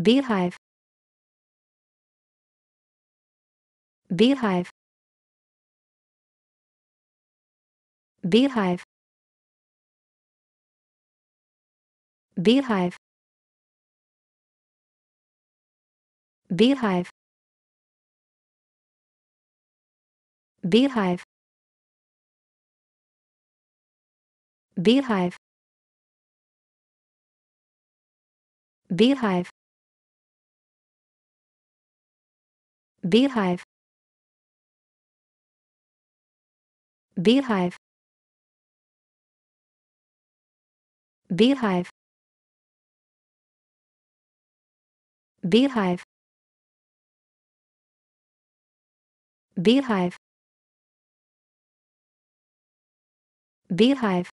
beehive beehive beehive beehive beehive beehive beehive beehive beehive beehive beehive beehive beehive beehive